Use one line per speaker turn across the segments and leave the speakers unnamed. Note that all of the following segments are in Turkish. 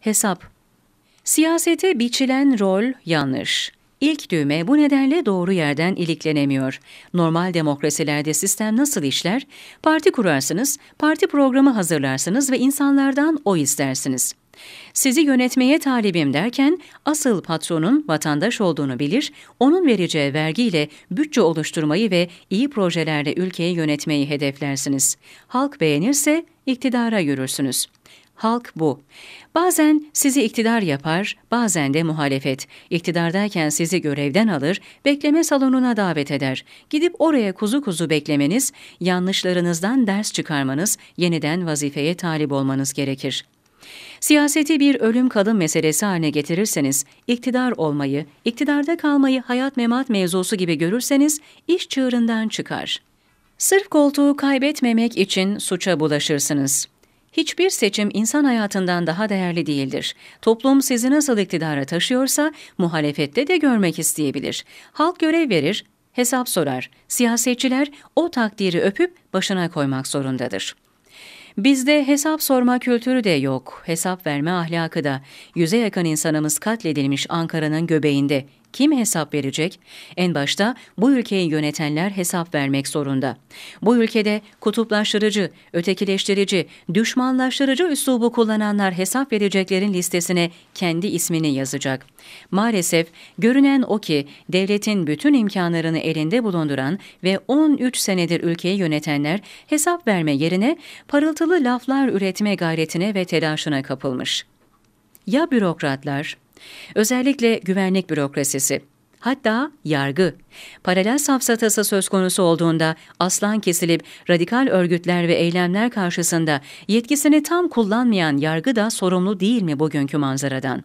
Hesap Siyasete biçilen rol yanlış. İlk düğme bu nedenle doğru yerden iliklenemiyor. Normal demokrasilerde sistem nasıl işler? Parti kurarsınız, parti programı hazırlarsınız ve insanlardan o istersiniz. Sizi yönetmeye talibim derken asıl patronun vatandaş olduğunu bilir, onun vereceği vergiyle bütçe oluşturmayı ve iyi projelerle ülkeyi yönetmeyi hedeflersiniz. Halk beğenirse iktidara yürürsünüz. Halk bu. Bazen sizi iktidar yapar, bazen de muhalefet. İktidardayken sizi görevden alır, bekleme salonuna davet eder. Gidip oraya kuzu kuzu beklemeniz, yanlışlarınızdan ders çıkarmanız, yeniden vazifeye talip olmanız gerekir. Siyaseti bir ölüm kalım meselesi haline getirirseniz, iktidar olmayı, iktidarda kalmayı hayat memat mevzusu gibi görürseniz iş çığırından çıkar. Sırf koltuğu kaybetmemek için suça bulaşırsınız. Hiçbir seçim insan hayatından daha değerli değildir. Toplum sizi nasıl iktidara taşıyorsa muhalefette de görmek isteyebilir. Halk görev verir, hesap sorar. Siyasetçiler o takdiri öpüp başına koymak zorundadır. Bizde hesap sorma kültürü de yok, hesap verme ahlakı da. Yüze yakın insanımız katledilmiş Ankara'nın göbeğinde. Kim hesap verecek? En başta bu ülkeyi yönetenler hesap vermek zorunda. Bu ülkede kutuplaştırıcı, ötekileştirici, düşmanlaştırıcı üslubu kullananlar hesap vereceklerin listesine kendi ismini yazacak. Maalesef görünen o ki devletin bütün imkanlarını elinde bulunduran ve 13 senedir ülkeyi yönetenler hesap verme yerine parıltı abartılı laflar üretme gayretine ve telaşına kapılmış. Ya bürokratlar, özellikle güvenlik bürokrasisi, hatta yargı, paralel safsatası söz konusu olduğunda aslan kesilip radikal örgütler ve eylemler karşısında yetkisini tam kullanmayan yargı da sorumlu değil mi bugünkü manzaradan?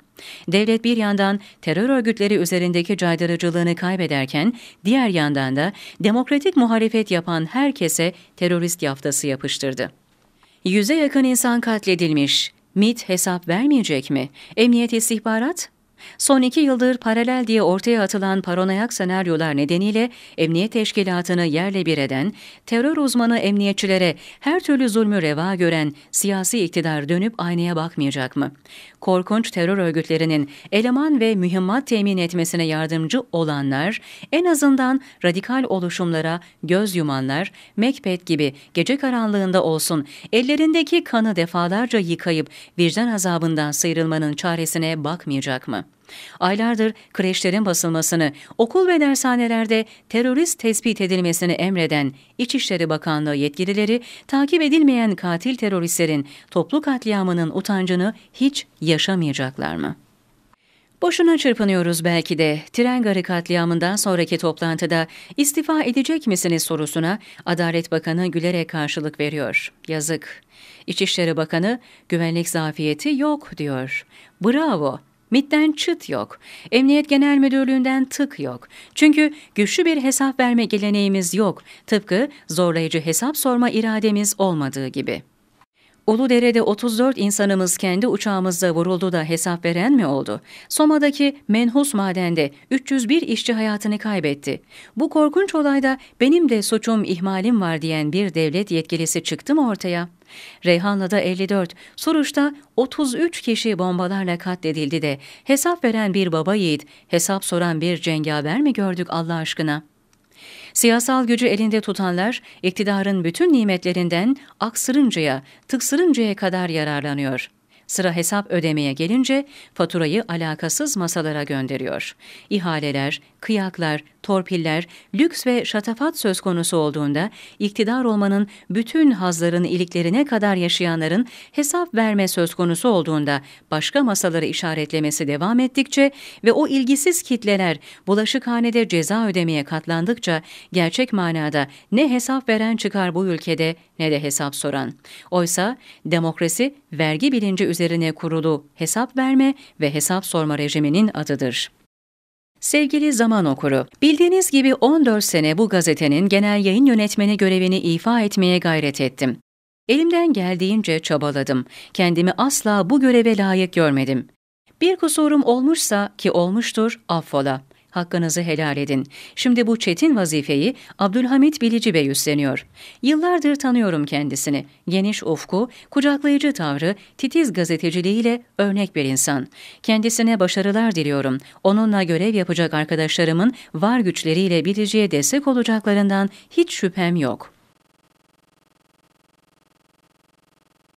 Devlet bir yandan terör örgütleri üzerindeki caydırıcılığını kaybederken, diğer yandan da demokratik muhalefet yapan herkese terörist yaftası yapıştırdı. Yüze yakın insan katledilmiş. MIT hesap vermeyecek mi? Emniyet istihbarat Son iki yıldır paralel diye ortaya atılan paranoyak senaryolar nedeniyle emniyet teşkilatını yerle bir eden, terör uzmanı emniyetçilere her türlü zulmü reva gören siyasi iktidar dönüp aynaya bakmayacak mı? Korkunç terör örgütlerinin eleman ve mühimmat temin etmesine yardımcı olanlar, en azından radikal oluşumlara göz yumanlar, Macbeth gibi gece karanlığında olsun, ellerindeki kanı defalarca yıkayıp vicdan azabından sıyrılmanın çaresine bakmayacak mı? Aylardır kreşlerin basılmasını, okul ve dershanelerde terörist tespit edilmesini emreden İçişleri Bakanlığı yetkilileri takip edilmeyen katil teröristlerin toplu katliamının utancını hiç yaşamayacaklar mı? Boşuna çırpınıyoruz belki de. Tren garı katliamından sonraki toplantıda istifa edecek misiniz sorusuna Adalet Bakanı gülerek karşılık veriyor. Yazık. İçişleri Bakanı güvenlik zafiyeti yok diyor. Bravo. MIT'ten çıt yok, Emniyet Genel Müdürlüğü'nden tık yok. Çünkü güçlü bir hesap verme geleneğimiz yok, tıpkı zorlayıcı hesap sorma irademiz olmadığı gibi. Uludere'de 34 insanımız kendi uçağımızda vuruldu da hesap veren mi oldu? Soma'daki Menhus madende 301 işçi hayatını kaybetti. Bu korkunç olayda benim de suçum ihmalim var diyen bir devlet yetkilisi çıktı mı ortaya? Reyhanlı'da 54, Suruç'ta 33 kişi bombalarla katledildi de hesap veren bir baba yiğit, hesap soran bir cengaver mi gördük Allah aşkına?'' Siyasal gücü elinde tutanlar iktidarın bütün nimetlerinden aksırıncaya, tıksırıncaya kadar yararlanıyor. Sıra hesap ödemeye gelince faturayı alakasız masalara gönderiyor. İhaleler, kıyaklar, torpiller, lüks ve şatafat söz konusu olduğunda iktidar olmanın bütün hazların iliklerine kadar yaşayanların hesap verme söz konusu olduğunda başka masaları işaretlemesi devam ettikçe ve o ilgisiz kitleler bulaşıkhanede ceza ödemeye katlandıkça gerçek manada ne hesap veren çıkar bu ülkede ne de hesap soran. Oysa demokrasi vergi bilinci üzerine kurulu hesap verme ve hesap sorma rejiminin adıdır. Sevgili Zaman Okuru, bildiğiniz gibi 14 sene bu gazetenin genel yayın yönetmeni görevini ifa etmeye gayret ettim. Elimden geldiğince çabaladım. Kendimi asla bu göreve layık görmedim. Bir kusurum olmuşsa ki olmuştur, affola. Hakkınızı helal edin. Şimdi bu çetin vazifeyi Abdülhamit Bilici Bey üstleniyor. Yıllardır tanıyorum kendisini. Geniş ufku, kucaklayıcı tavrı, titiz gazeteciliğiyle örnek bir insan. Kendisine başarılar diliyorum. Onunla görev yapacak arkadaşlarımın var güçleriyle Bilici'ye destek olacaklarından hiç şüphem yok.''